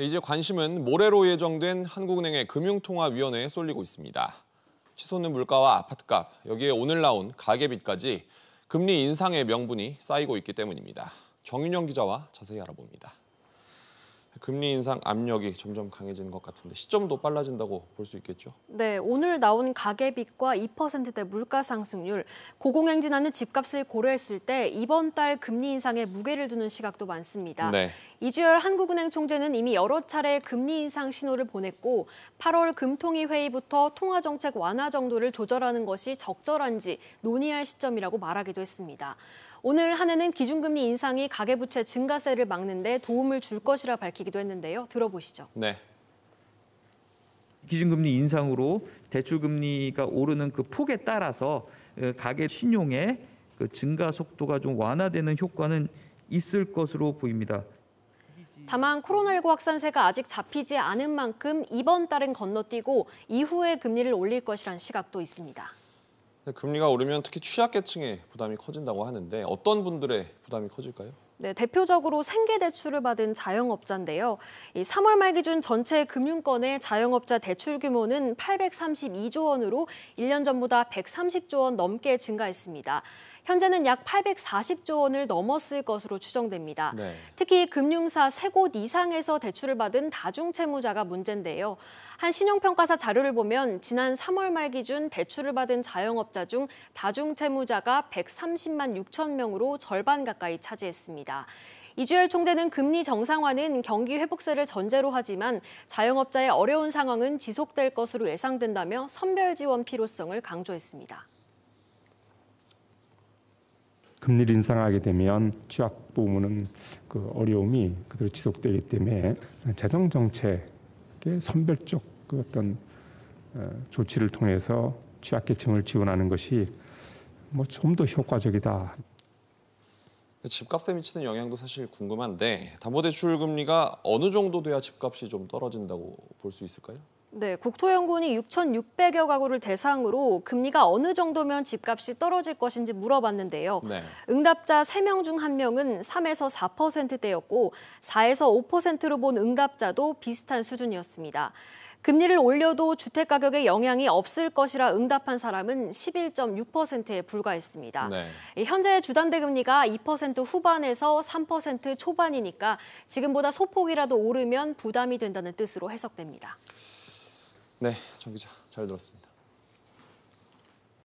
이제 관심은 모레로 예정된 한국은행의 금융통화위원회에 쏠리고 있습니다. 치솟는 물가와 아파트값, 여기에 오늘 나온 가계빚까지 금리 인상의 명분이 쌓이고 있기 때문입니다. 정윤영 기자와 자세히 알아봅니다. 금리 인상 압력이 점점 강해지는 것 같은데 시점도 빨라진다고 볼 수 있겠죠? 네, 오늘 나온 가계빚과 2%대 물가 상승률, 고공행진하는 집값을 고려했을 때 이번 달 금리 인상에 무게를 두는 시각도 많습니다. 네. 이주열 한국은행 총재는 이미 여러 차례 금리 인상 신호를 보냈고 8월 금통위 회의부터 통화 정책 완화 정도를 조절하는 것이 적절한지 논의할 시점이라고 말하기도 했습니다. 오늘 한해는 기준금리 인상이 가계부채 증가세를 막는 데 도움을 줄 것이라 밝히기도 했는데요. 들어보시죠. 네. 기준금리 인상으로 대출금리가 오르는 그 폭에 따라서 어, 가계 신용의 그 증가 속도가 좀 완화되는 효과는 있을 것으로 보입니다. 다만 코로나19 확산세가 아직 잡히지 않은 만큼 이번 달은 건너뛰고 이후에 금리를 올릴 것이란 시각도 있습니다. 금리가 오르면 특히 취약계층의 부담이 커진다고 하는데 어떤 분들의 부담이 커질까요? 네, 대표적으로 생계 대출을 받은 자영업자인데요. 3월 말 기준 전체 금융권의 자영업자 대출 규모는 832조 원으로 1년 전보다 130조 원 넘게 증가했습니다. 현재는 약 840조 원을 넘었을 것으로 추정됩니다. 네. 특히 금융사 세 곳 이상에서 대출을 받은 다중채무자가 문제인데요. 한 신용평가사 자료를 보면 지난 3월 말 기준 대출을 받은 자영업자 중 다중채무자가 130만 6천 명으로 절반 가까이 차지했습니다. 이주열 총재는 금리 정상화는 경기 회복세를 전제로 하지만 자영업자의 어려운 상황은 지속될 것으로 예상된다며 선별 지원 필요성을 강조했습니다. 금리를 인상하게 되면 취약 부문은 그 어려움이 그대로 지속되기 때문에 재정 정책의 선별적 그 어떤 어, 조치를 통해서 취약계층을 지원하는 것이 뭐 좀 더 효과적이다. 집값에 미치는 영향도 사실 궁금한데 담보대출 금리가 어느 정도 돼야 집값이 좀 떨어진다고 볼 수 있을까요? 네, 국토연구원이 6,600여 가구를 대상으로 금리가 어느 정도면 집값이 떨어질 것인지 물어봤는데요. 네. 응답자 3명 중 1명은 3에서 4%대였고 4에서 5%로 본 응답자도 비슷한 수준이었습니다. 금리를 올려도 주택 가격에 영향이 없을 것이라 응답한 사람은 11.6%에 불과했습니다. 네. 예, 현재 주단대 금리가 2% 후반에서 3% 초반이니까 지금보다 소폭이라도 오르면 부담이 된다는 뜻으로 해석됩니다. 네, 정 기자 잘 들었습니다.